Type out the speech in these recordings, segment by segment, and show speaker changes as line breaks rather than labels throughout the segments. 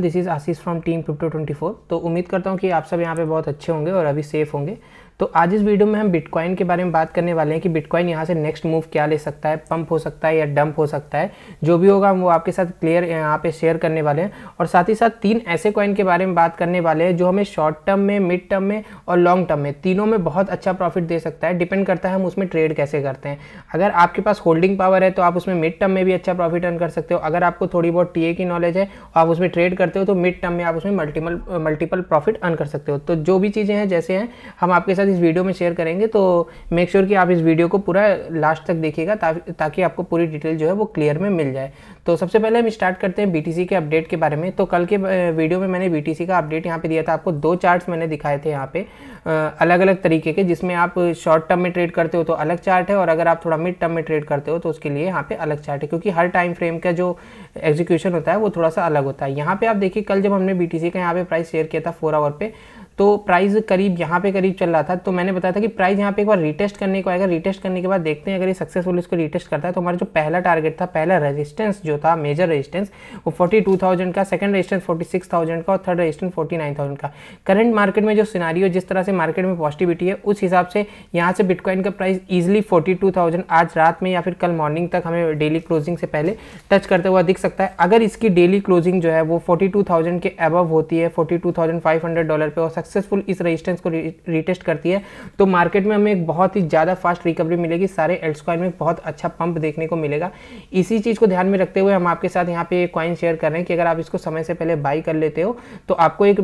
this is Ashish from team crypto 24 तो उम्मीद करता हूँ कि आप सब यहाँ पे बहुत अच्छे होंगे और अभी सेफ होंगे तो आज इस वीडियो में हम बिटकॉइन के बारे में बात करने वाले हैं कि बिटकॉइन यहाँ से नेक्स्ट मूव क्या ले सकता है पंप हो सकता है या डंप हो सकता है जो भी होगा हम वो आपके साथ क्लियर यहाँ पे शेयर करने वाले हैं और साथ ही साथ तीन ऐसे कॉइन के बारे में बात करने वाले हैं जो हमें शॉर्ट टर्म में मिड टर्म में और लॉन्ग टर्म में तीनों में बहुत अच्छा प्रॉफिट दे सकता है डिपेंड करता है हम उसमें ट्रेड कैसे करते हैं अगर आपके पास होल्डिंग पावर है तो आप उसमें मिड टर्म में भी अच्छा प्रॉफिट अर्न कर सकते हो अगर आपको थोड़ी बहुत टी की नॉलेज है और आप उसमें ट्रेड करते हो तो मिड टर्म में आप उसमें मल्टीपल मल्टीपल प्रॉफिट अर्न कर सकते हो तो जो भी चीज़ें हैं जैसे हैं हम आपके साथ साथ इस वीडियो में शेयर करेंगे तो मेक श्योर sure कि आप इस वीडियो को पूरा लास्ट तक देखिएगा ताकि आपको पूरी डिटेल जो है वो क्लियर में मिल जाए तो सबसे पहले हम स्टार्ट करते हैं बी के अपडेट के बारे में तो कल के वीडियो में मैंने बी का अपडेट यहाँ पर दिया था आपको दो चार्ट मैंने दिखाए थे यहाँ पर अलग अलग तरीके के जिसमें आप शॉर्ट टर्म में ट्रेड करते हो तो अलग चार्ट है और अगर आप थोड़ा मिड टर्म में ट्रेड करते हो तो उसके लिए यहाँ पे अलग चार्ट है क्योंकि हर टाइम फ्रेम का जो एग्जीक्यूशन होता है वो थोड़ा सा अलग होता है यहाँ पे आप देखिए कल जब हमने बी का यहाँ पर प्राइस शेयर किया था फोर आवर पे तो प्राइस करीब यहाँ पे करीब चल रहा था तो मैंने बताया था कि प्राइस यहाँ पे एक बार रिटेस्ट करने को आएगा रिटेस्ट करने के बाद देखते हैं अगर ये सक्सेसफुल इसको रिटेस्ट करता है तो हमारा जो पहला टारगेट था पहला रेजिस्टेंस जो था मेजर रेजिस्टेंस वो फोर्टी टू थाउजेंड का second resistance forty six thousand का और third resistance forty nine thousand का करंट मार्केट में जो सिनारी जिस तरह से मार्केट में पॉजिटिविटी है उस हिसाब से यहाँ से बिटकॉइन का price easily forty two thousand आज रात में या फिर कल मॉर्निंग तक हमें डेली क्लोजिंग से पहले टच करता हुआ दिख सकता है अगर इसकी डेली क्लोजिंग जो है वो फोर्टी टू थाउजेंड के अबव होती है forty two thousand five hundred dollar पर हो सकता सक्सेसफुल इस रेजिस्टेंस को रिटेस्ट करती है तो मार्केट में हमें एक बहुत ही ज़्यादा फास्ट रिकवरी मिलेगी सारे एल्ट कॉइन में बहुत अच्छा पंप देखने को मिलेगा इसी चीज़ को ध्यान में रखते हुए हम आपके साथ यहाँ पे कॉइन शेयर कर रहे हैं कि अगर आप इसको समय से पहले बाई कर लेते हो तो आपको एक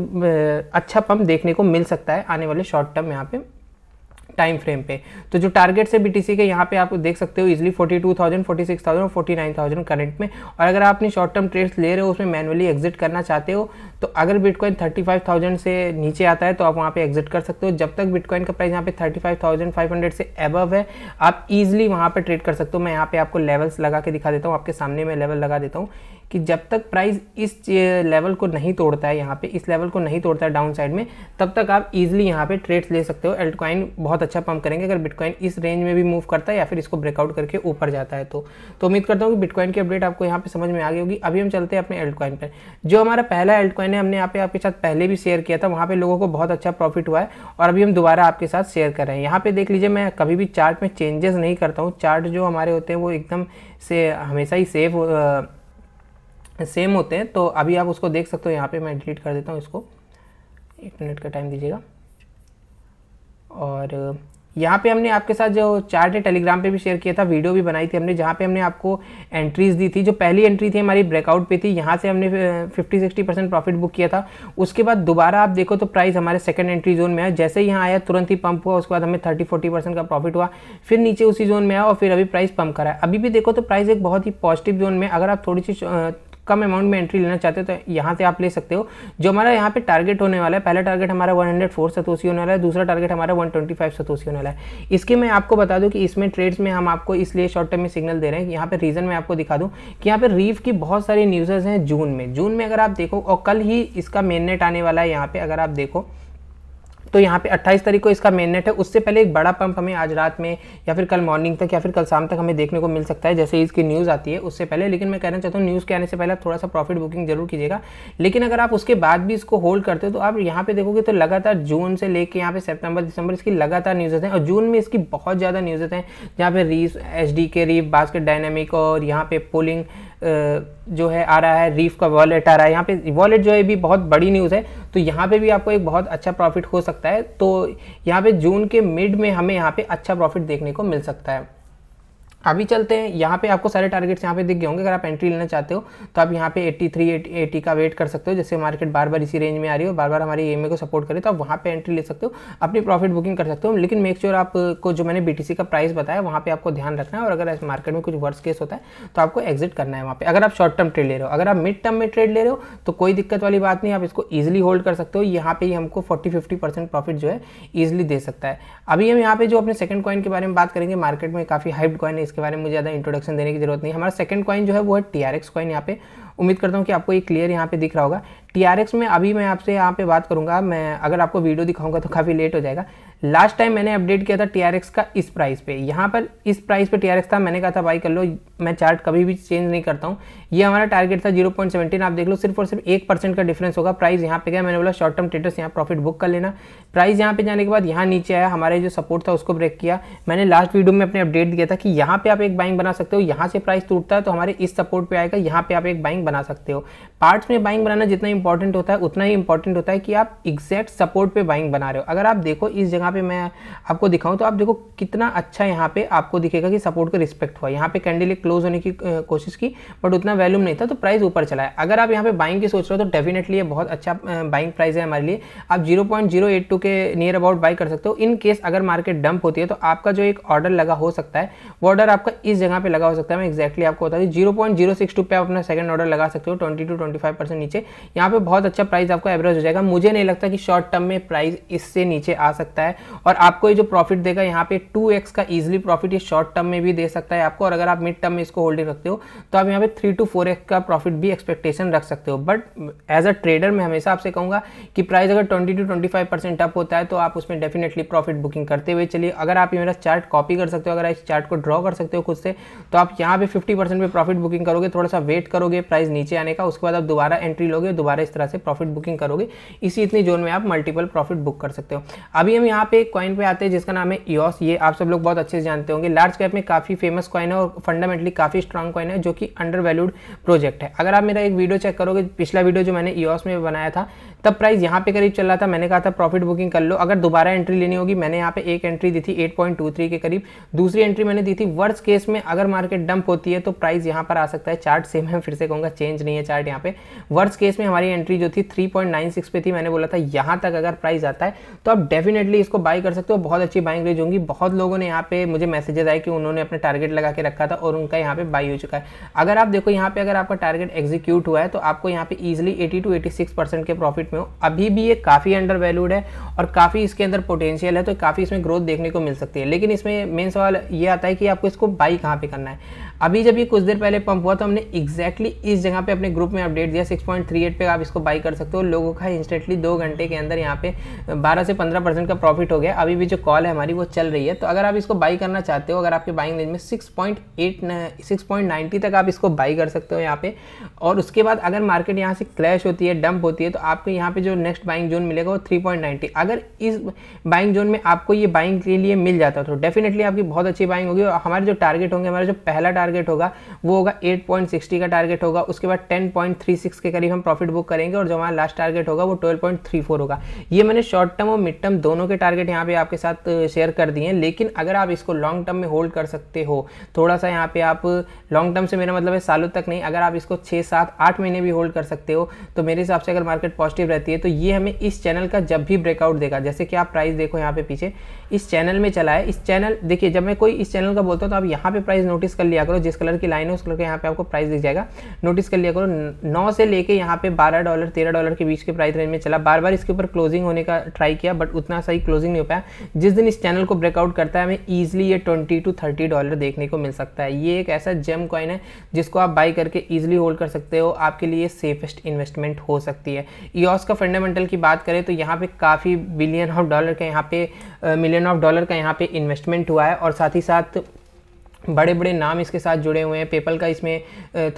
अच्छा पंप देखने को मिल सकता है आने वाले शॉर्ट टर्म यहाँ पे टाइम फ्रेम पे तो जो टारगेट्स है बीटीसी के यहाँ पे आप देख सकते हो इजिली 42,000, 46,000 और 49,000 करंट में और अगर आप अपनी शॉर्ट टर्म ट्रेड्स ले रहे हो उसमें मैनुअली एग्जिट करना चाहते हो तो अगर बिटकॉइन 35,000 से नीचे आता है तो आप वहाँ पर एग्जिट कर सकते हो जब तक बिटकॉइन का प्राइस यहाँ पे 35,500 से अबव है आप ईजिली वहाँ पर ट्रेड कर सकते हो मैं यहाँ पे आपको लेवल्स लगा के दिखा देता हूँ आपके सामने मैं लेवल लगा देता हूँ कि जब तक प्राइस इस लेवल को नहीं तोड़ता है यहाँ पे इस लेवल को नहीं तोड़ता है डाउन साइड में तब तक आप इजीली यहाँ पे ट्रेड्स ले सकते हो एल्टकॉइन बहुत अच्छा पंप करेंगे अगर बिटकॉइन इस रेंज में भी मूव करता है या फिर इसको ब्रेकआउट करके ऊपर जाता है तो तो उम्मीद करता हूँ कि बिटकॉइन की अपडेट आपको यहाँ पे समझ में आ गई होगी अभी हम चलते हैं अपने एल्टकॉइन पर जो हमारा पहला एल्टकॉइन है हमने यहाँ पे आपके साथ पहले भी शेयर किया था वहाँ पर लोगों को बहुत अच्छा प्रॉफिट हुआ है और अभी हम दोबारा आपके साथ शेयर कर रहे हैं यहाँ पे देख लीजिए मैं कभी भी चार्ट में चेंजेस नहीं करता हूँ चार्ट जो हमारे होते हैं वो एकदम से हमेशा ही सेफ सेम होते हैं तो अभी आप उसको देख सकते हो यहाँ पे मैं डिलीट कर देता हूँ इसको एक मिनट का टाइम दीजिएगा और यहाँ पे हमने आपके साथ जो चार्ट है टेलीग्राम पे भी शेयर किया था वीडियो भी बनाई थी हमने जहाँ पे हमने आपको एंट्रीज दी थी जो पहली एंट्री थी हमारी ब्रेकआउट पे थी यहाँ से हमने 50 60 परसेंट प्रॉफिट बुक किया था उसके बाद दोबारा आप देखो तो प्राइस हमारे सेकंड एंट्री जोन में है जैसे यहाँ आया तुरंत ही पंप हुआ उसके बाद हमें थर्टी फोर्टी परसेंट का प्रॉफिट हुआ फिर नीचे उसी जोन में आया और फिर अभी प्राइस पम्प करा अभी भी देखो तो प्राइस एक बहुत ही पॉजिटिव जोन में अगर आप थोड़ी सी कम अमाउंट में एंट्री लेना चाहते हो तो यहाँ से आप ले सकते हो जो हमारा यहाँ पे टारगेट होने वाला है पहला टारगेट हमारा 104 सतोसी होने वाला है दूसरा टारगेट हमारा 125 सतोसी होने वाला है इसके मैं आपको बता दूँ कि इसमें ट्रेड्स में हम आपको इसलिए शॉर्ट टर्म में सिग्नल दे रहे हैं यहाँ पर रीज़न मैं आपको दिखा दूँ कि यहाँ पर रीफ की बहुत सारी न्यूज़ हैं जून में जून में अगर आप देखो और कल ही इसका मेन नेट आने वाला है यहाँ पर अगर आप देखो तो यहाँ पे 28 तारीख को इसका मेन नेट है उससे पहले एक बड़ा पंप हमें आज रात में या फिर कल मॉर्निंग तक या फिर कल शाम तक हमें देखने को मिल सकता है जैसे इसकी न्यूज़ आती है उससे पहले लेकिन मैं कहना चाहता हूँ न्यूज़ के आने से पहले आप थोड़ा सा प्रॉफिट बुकिंग जरूर कीजिएगा लेकिन अगर आप उसके बाद भी इसको होल्ड करते हो तो आप यहाँ पे देखोगे तो लगातार जून से लेकर यहाँ पे सेप्टेम्बर दिसंबर इसकी लगातार न्यूज़ हैं और जून में इसकी बहुत ज़्यादा न्यूज़ हैं जहाँ पे रीस एच डी के रीफ बास्केट डायनेमिक और यहाँ पे पोलिंग जो है आ रहा है रीफ का वॉलेट आ रहा है यहाँ पे वॉलेट जो है भी बहुत बड़ी न्यूज़ है तो यहाँ पे भी आपको एक बहुत अच्छा प्रॉफिट हो सकता है तो यहाँ पे जून के मिड में हमें यहाँ पे अच्छा प्रॉफिट देखने को मिल सकता है अभी चलते हैं यहाँ पे आपको सारे टारगेट्स यहाँ पे दिख गए होंगे अगर आप एंट्री लेना चाहते हो तो आप यहाँ पे 83 80 का वेट कर सकते हो जैसे मार्केट बार बार इसी रेंज में आ रही हो बार बार हमारी ई को सपोर्ट करे तो आप वहाँ पे एंट्री ले सकते हो अपनी प्रॉफिट बुकिंग कर सकते हो लेकिन मेक श्योर आपको जो मैंने बी का प्राइस बताया वहाँ पर आपको ध्यान रखना है और अगर मार्केट में कुछ वर्स केस होता है तो आपको एग्जिट करना है वहाँ पर अगर आप शॉर्ट टर्म ट्रेड ले रहे हो अगर आप मिड टर्म में ट्रेड ले रहे हो तो कोई दिक्कत वाली बात नहीं आप इसको ईजिली होल्ड कर सकते हो यहाँ पर ही हमको फोर्टी फिफ्टी प्रॉफिट जो है ईजिली दे सकता है अभी हम यहाँ पर जो अपने सेकंड कॉइन के बारे में बात करेंगे मार्केट में काफ़ी हाइप कॉइन है इसके बारे में मुझे ज़्यादा इंट्रोडक्शन देने की जरूरत नहीं हमारा सेकंड कॉइन जो है वो है टी आर एक्स कॉइन यहाँ पे उम्मीद करता हूँ कि आपको ये क्लियर यहाँ पे दिख रहा होगा टी में अभी मैं आपसे यहाँ पे बात करूँगा मैं अगर आपको वीडियो दिखाऊंगा तो काफ़ी लेट हो जाएगा लास्ट टाइम मैंने अपडेट किया था टी का इस प्राइस पे यहाँ पर इस प्राइस पे टी था मैंने कहा था बाई कर लो मैं चार्ट कभी भी चेंज नहीं करता हूँ ये हमारा टारगेट था 0.17 आप देख लो सिर्फ और सिर्फ एक परसेंट का डिफरेंस होगा प्राइस यहाँ पे गया मैंने बोला शॉर्ट टर्म ट्रेडर्स यहाँ प्रॉफिट बुक कर लेना प्राइस यहाँ पे जाने के बाद यहाँ नीचे आया हमारे जो सपोर्ट था उसको ब्रेक किया मैंने लास्ट वीडियो में अपने अपडेट दिया था कि यहाँ पे आप एक बाइंग बना सकते हो यहाँ से प्राइस टूटता है तो हमारे इस सपोर्ट पर आएगा यहाँ पे आप एक बाइंग बना सकते हो पार्ट्स में बाइंग बनाना जितना इंपॉर्टेंट होता है उतना ही इंपॉर्टेंट होता है कि आप एग्जैक्ट सपोर्ट पे बाइंग बना रहे हो अगर आप देखो इस जगह पे मैं आपको दिखाऊं तो आप देखो कितना अच्छा यहाँ पे आपको दिखेगा कि सपोर्ट का रिस्पेक्ट हुआ यहाँ पे कैंडल एक क्लोज होने की कोशिश की बट उतना वैल्यूम नहीं था तो प्राइस ऊपर चला है अगर आप यहाँ पे बाइंग की सोच रहे हो तो डेफिनेटली बहुत अच्छा बाइंग प्राइस है हमारे लिए आप जीरो के नियर अबाउट बाई कर सकते हो इन केस अगर मार्केट डंप होती है तो आपका जो एक ऑर्डर लगा हो सकता है वो ऑर्डर आपका इस जगह पर लगा हो सकता है मैं एक्जैक्टली आपको बता दूँ zero point zero six two पे आप अपना सेकंड ऑर्डर लगा सकते हो twenty to twenty five percent नीचे यहाँ पे बहुत अच्छा प्राइस आपको एवरेज हो जाएगा मुझे नहीं लगता कि शॉर्ट टर्म में प्राइस इससे नीचे आ सकता है और आपको ये जो प्रॉफिट देगा यहाँ पे टू एक्स का इजिली प्रॉफिट ये शॉर्ट टर्म में भी दे सकता है आपको और अगर आप मिड टर्म में इसको होल्डिंग रखते हो तो आप यहाँ पे थ्री टू फोर एक्स का प्रॉफिट भी एक्सपेक्टेशन रख सकते हो बट एज अ ट्रेडर मैं हमेशा आपसे कहूँगा कि प्राइस अगर twenty to twenty five percent up होता है तो आप उसमें डेफिनेटली प्रॉफिट बुकिंग करते हुए चलिए अगर आप ये मेरा चार्ट कॉपी कर सकते हो अगर इस चार्ट को ड्रॉ कर सकते हो खुद से तो आप यहाँ पे फिफ्टी परसेंट पे प्रॉफिट बुकिंग करोगे थोड़ा सा वेट करोगे प्राइस प्राइस नीचे आने का उसके बाद आप दोबारा एंट्री लोगे दोबारा इस तरह से प्रॉफिट बुकिंग करोगे इसी इतनी जोन में आप मल्टीपल प्रॉफिट बुक कर सकते हो अभी हम यहाँ पे एक कॉइन पे आते हैं जिसका नाम है ईओस ये आप सब लोग बहुत अच्छे से जानते होंगे लार्ज कैप में काफ़ी फेमस कॉइन है और फंडामेंटली काफ़ी स्ट्रॉन्ग कॉइन है जो कि अंडर वैल्यूड प्रोजेक्ट है अगर आप मेरा एक वीडियो चेक करोगे पिछला वीडियो जो मैंने ईओस में बनाया था तब प्राइस यहाँ पे करीब चल रहा था मैंने कहा था प्रॉफिट बुकिंग कर लो अगर दोबारा एंट्री लेनी होगी मैंने यहाँ पे एक एंट्री दी थी 8.23 के करीब दूसरी एंट्री मैंने दी थी वर्स्ट केस में अगर मार्केट डंप होती है तो प्राइस यहाँ पर आ सकता है चार्ट सेम है फिर से कहूँगा चेंज नहीं है चार्ट यहाँ पे वर्ष केस में हमारी एंट्री जो थी 3.96 पे थी मैंने बोला था यहाँ तक अगर प्राइस आता है तो आप डेफिनेटली इसको बाई कर सकते हो बहुत अच्छी बाइंग रेज होंगी बहुत लोगों ने यहाँ पे मुझे मैसेजेस आए कि उन्होंने अपने टारगेट लगा के रखा था और उनका यहाँ पे बाई हो चुका है अगर आप देखो यहाँ पे अगर आपका टारगेट एग्जीक्यूट हुआ है तो आपको यहाँ पे ईजिली एटी टू एटी के प्रॉफिट में हो अभी भी ये काफ़ी अंडर वैल्यूड है और काफ़ी इसके अंदर पोटेंशियल है तो काफ़ी इसमें ग्रोथ देखने को मिल सकती है लेकिन इसमें मेन सवाल ये आता है कि आपको इसको बाई कहाँ पे करना है अभी जब ये कुछ देर पहले पंप हुआ तो हमने एग्जैक्टली exactly इस इस जगह पे अपने ग्रुप में अपडेट दिया 6.38 पे आप इसको बाई कर सकते हो लोगों का इंस्टेंटली दो घंटे के अंदर यहाँ पे 12 से 15 परसेंट का प्रॉफिट हो गया अभी भी जो कॉल है हमारी वो चल रही है तो अगर आप इसको बाई करना चाहते हो अगर आपके बाइंग रेंज में सिक्स पॉइंट तक आप इसको बाई कर सकते हो यहाँ पे और उसके बाद अगर मार्केट यहाँ से क्रैश होती है डंप होती है तो आपको यहाँ पे जो नेक्स्ट बाइंग जोन मिलेगा वो थ्री अगर इस बाइंग जोन में आपको ये बाइंग के लिए मिल जाता तो डेफिनेटली आपकी बहुत अच्छी बाइंग होगी और हमारे जो टारगेट होंगे हमारा जो पहला टारगेट होगा वो होगा एट का टारगेट होगा उसके बाद 10.36 के करीब हम प्रॉफिट बुक करेंगे और जो हमारा लास्ट टारगेट होगा वो 12.34 होगा ये मैंने शॉर्ट टर्म और मिड टर्म दोनों के टारगेट यहाँ पे आपके साथ शेयर कर दिए हैं लेकिन अगर आप इसको लॉन्ग टर्म में होल्ड कर सकते हो थोड़ा सा यहाँ पे आप लॉन्ग टर्म से मेरा मतलब है सालों तक नहीं अगर आप इसको छः सात आठ महीने भी होल्ड कर सकते हो तो मेरे हिसाब से अगर मार्केट पॉजिटिव रहती है तो ये हमें इस चैनल का जब भी ब्रेकआउट देगा जैसे कि आप प्राइस देखो यहाँ पे पीछे इस चैनल में चला है इस चैनल देखिए जब मैं कोई इस चैनल का बोलता हूँ तो आप यहाँ पे प्राइस नोटिस कर लिया करो जिस कलर की लाइन है उस कलर का यहाँ पे आपको प्राइस दिख जाएगा नोटिस कर लिया करो नौ से लेके यहाँ पे बारह डॉलर तेरह डॉलर के बीच के प्राइस रेंज में चला बार बार इसके ऊपर क्लोजिंग होने का ट्राई किया बट उतना सही क्लोजिंग नहीं हो पाया जिस दिन इस चैनल को ब्रेकआउट करता है हमें ईजिली ये ट्वेंटी टू थर्टी डॉलर देखने को मिल सकता है ये एक ऐसा जेम कॉइन है जिसको आप बाई करके ईजिली होल्ड कर सकते हो आपके लिए सेफेस्ट इन्वेस्टमेंट हो सकती है ईओस का फंडामेंटल की बात करें तो यहाँ पे काफ़ी बिलियन ऑफ डॉलर के यहाँ पे मिलियन बिलियन ऑफ डॉलर का यहाँ पे इन्वेस्टमेंट हुआ है और साथ ही साथ बड़े बड़े नाम इसके साथ जुड़े हुए हैं पेपल का इसमें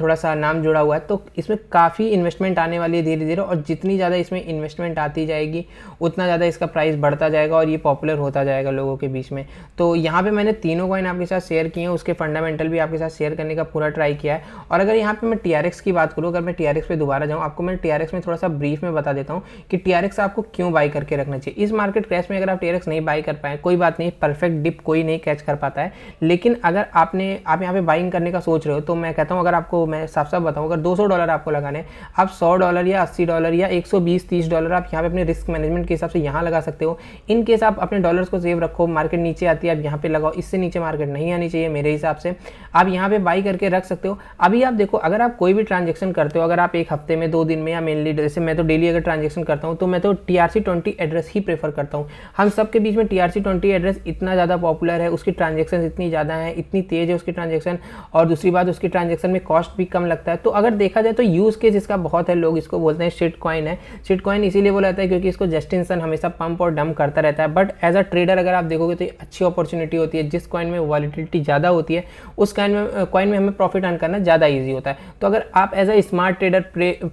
थोड़ा सा नाम जुड़ा हुआ है तो इसमें काफ़ी इन्वेस्टमेंट आने वाली है धीरे धीरे और जितनी ज़्यादा इसमें इन्वेस्टमेंट आती जाएगी उतना ज़्यादा इसका प्राइस बढ़ता जाएगा और ये पॉपुलर होता जाएगा लोगों के बीच में तो यहाँ पर मैंने तीनों कॉइन आपके साथ शेयर किए हैं उसके फंडामेंटल भी आपके साथ शेयर करने का पूरा ट्राई किया है और अगर यहाँ पर मैं टी की बात करूँ अगर मैं टी आर दोबारा जाऊँ आपको मैं टी में थोड़ा सा ब्रीफ में बता देता हूँ कि टी आपको क्यों बाई करके रखना चाहिए इस मार्केट क्रैश में अगर आप टी नहीं बाई कर पाए कोई बात नहीं परफेक्ट डिप कोई नहीं कैच कर पाता है लेकिन अगर आपने आप यहाँ पे बाइंग करने का सोच रहे हो तो मैं कहता हूँ अगर आपको मैं साफ साफ बताऊँ अगर 200 डॉलर आपको लगाने आप 100 डॉलर या 80 डॉलर या 120 30 डॉलर आप यहाँ पे अपने रिस्क मैनेजमेंट के हिसाब से यहाँ लगा सकते हो इन केस आप अपने डॉलर्स को सेव रखो मार्केट नीचे आती है आप यहाँ पर लगाओ इससे नीचे मार्केट नहीं आनी चाहिए मेरे हिसाब से आप यहाँ पर बाई करके रख सकते हो अभी आप देखो अगर आप कोई भी ट्रांजेक्शन करते हो अगर आप एक हफ्ते में दो दिन में या मेनली जैसे मैं तो डेली अगर ट्रांजेक्शन करता हूँ तो मैं तो टी आर एड्रेस ही प्रेफर करता हूँ हम सबके बीच में टी आर एड्रेस इतना ज़्यादा पॉपुलर है उसकी ट्रांजेक्शन इतनी ज़्यादा है इतनी इतनी तेज़ है उसकी ट्रांजेक्शन और दूसरी बात उसकी ट्रांजेक्शन में कॉस्ट भी कम लगता है तो अगर देखा जाए तो यूज़ केस इसका बहुत है लोग इसको बोलते हैं शिट कॉइन है शिट कॉइन इसीलिए बोला जाता है क्योंकि इसको जस्टिनसन हमेशा पंप और डम करता रहता है बट एज अ ट्रेडर अगर आप देखोगे तो अच्छी अपॉर्चुनिटी होती है जिस कॉइन में वॉलिटिलिटी ज़्यादा होती है उस कॉइन में कॉइन में हमें प्रॉफिट अर्न करना ज़्यादा ईजी होता है तो अगर आप as a smart trader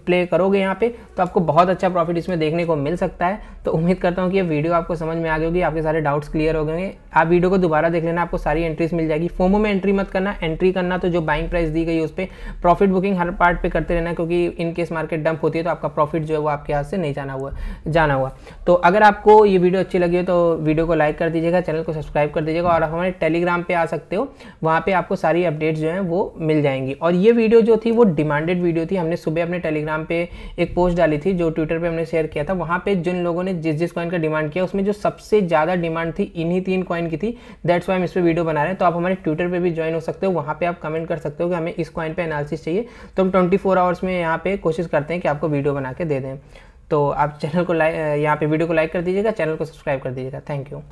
play करोगे यहाँ पे तो आपको बहुत अच्छा प्रॉफिट इसमें देखने को मिल सकता है तो उम्मीद करता हूँ कि ये वीडियो आपको समझ में आ गई होगी आपके सारे डाउट्स क्लियर हो गए आप वीडियो को दोबारा देख लेना आपको सारी एंट्रीज मिल जाएगी फोमो में एंट्री मत करना एंट्री करना तो जो बाइंग प्राइस दी गई उस पर प्रॉफिट बुकिंग हर पार्ट पे करते रहना क्योंकि इन केस मार्केट डंप होती है तो आपका प्रॉफिट जो है वो आपके हाथ से नहीं जाना हुआ जाना हुआ तो अगर आपको ये वीडियो अच्छी लगी हो तो वीडियो को लाइक कर दीजिएगा चैनल को सब्सक्राइब कर दीजिएगा और हमारे टेलीग्राम पर आ सकते हो वहाँ पर आपको सारी अपडेट्स जो हैं वो मिल जाएंगी और ये वीडियो जो थी वो डिमांडेड वीडियो थी हमने सुबह अपने टेलीग्राम पर एक पोस्ट डाली थी जो ट्विटर पर हमने शेयर किया था वहाँ पर जिन लोगों ने जिस जिस कॉइन का डिमांड किया उसमें जो सबसे ज़्यादा डिमांड थी इन्हीं तीन कॉइन की थी दैट्स वाई हम इस पर वीडियो बना रहे हैं तो आप हमारे ट्विटर ट्विटर पे भी ज्वाइन हो सकते हो वहाँ पे आप कमेंट कर सकते हो कि हमें इस कॉइन पे एनालिसिस चाहिए तो हम ट्वेंटी फोर आवर्स में यहाँ पे कोशिश करते हैं कि आपको वीडियो बना के दे दें तो आप चैनल को लाइक यहाँ पे वीडियो को लाइक कर दीजिएगा चैनल को सब्सक्राइब कर दीजिएगा थैंक यू